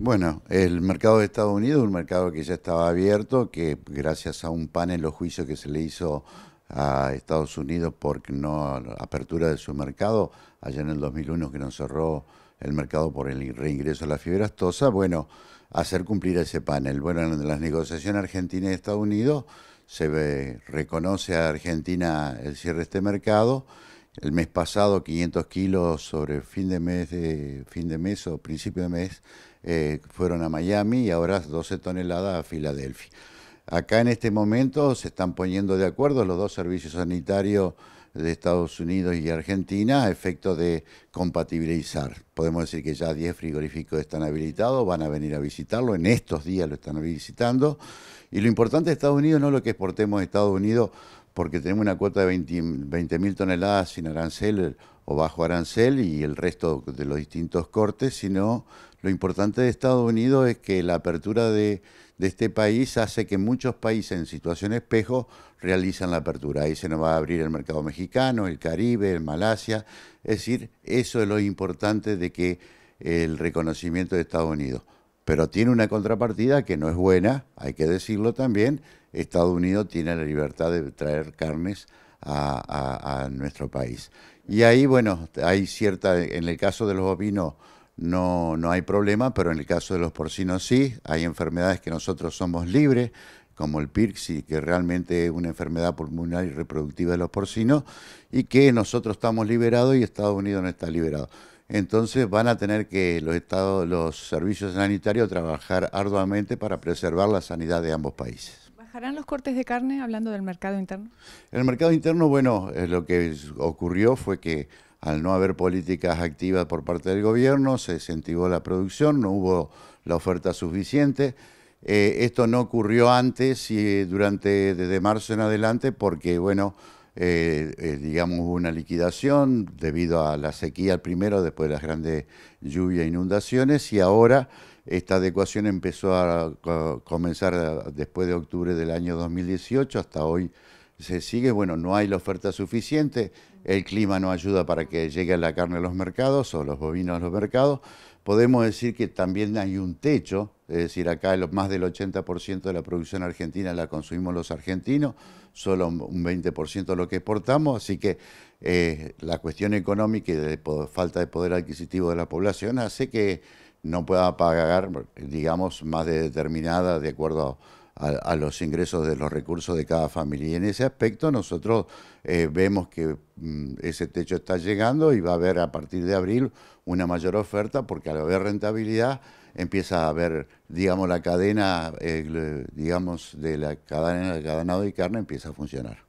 Bueno, el mercado de Estados Unidos, un mercado que ya estaba abierto, que gracias a un panel, los juicios que se le hizo a Estados Unidos por no apertura de su mercado, allá en el 2001 que nos cerró el mercado por el reingreso a la fibra astosa, bueno, hacer cumplir ese panel. Bueno, en las negociaciones Argentina y Estados Unidos se ve, reconoce a Argentina el cierre de este mercado el mes pasado 500 kilos sobre fin de mes, de, fin de mes o principio de mes eh, fueron a Miami y ahora 12 toneladas a Filadelfia. Acá en este momento se están poniendo de acuerdo los dos servicios sanitarios de Estados Unidos y Argentina a efecto de compatibilizar. Podemos decir que ya 10 frigoríficos están habilitados, van a venir a visitarlo, en estos días lo están visitando. Y lo importante de Estados Unidos no es lo que exportemos a Estados Unidos porque tenemos una cuota de 20.000 toneladas sin arancel o bajo arancel y el resto de los distintos cortes, sino lo importante de Estados Unidos es que la apertura de, de este país hace que muchos países en situación espejo realizan la apertura. Ahí se nos va a abrir el mercado mexicano, el Caribe, el Malasia. Es decir, eso es lo importante de que el reconocimiento de Estados Unidos pero tiene una contrapartida que no es buena, hay que decirlo también. Estados Unidos tiene la libertad de traer carnes a, nuestro país. Y ahí, bueno, hay cierta, en el caso de los bovinos no, no hay problema, pero en el caso de los porcinos sí, hay enfermedades que nosotros somos libres, como el PIRCSI, que realmente es una enfermedad pulmonar y reproductiva de los porcinos, y que nosotros estamos liberados y Estados Unidos no está liberado entonces van a tener que los estados, los servicios sanitarios trabajar arduamente para preservar la sanidad de ambos países. ¿Bajarán los cortes de carne hablando del mercado interno? el mercado interno, bueno, eh, lo que ocurrió fue que al no haber políticas activas por parte del gobierno, se incentivó la producción, no hubo la oferta suficiente. Eh, esto no ocurrió antes y durante desde marzo en adelante porque, bueno, eh, eh, digamos, una liquidación debido a la sequía al primero, después de las grandes lluvias e inundaciones, y ahora esta adecuación empezó a comenzar eh, después de octubre del año 2018 hasta hoy se sigue, bueno, no hay la oferta suficiente, el clima no ayuda para que llegue la carne a los mercados o los bovinos a los mercados. Podemos decir que también hay un techo, es decir, acá más del 80% de la producción argentina la consumimos los argentinos, solo un 20% lo que exportamos, así que eh, la cuestión económica y de falta de poder adquisitivo de la población hace que no pueda pagar, digamos, más de determinada de acuerdo a a, a, los ingresos de los recursos de cada familia. Y en ese aspecto nosotros eh, vemos que mm, ese techo está llegando y va a haber a partir de abril una mayor oferta porque al haber rentabilidad empieza a haber, digamos, la cadena, eh, digamos, de la cadena de ganado y carne empieza a funcionar.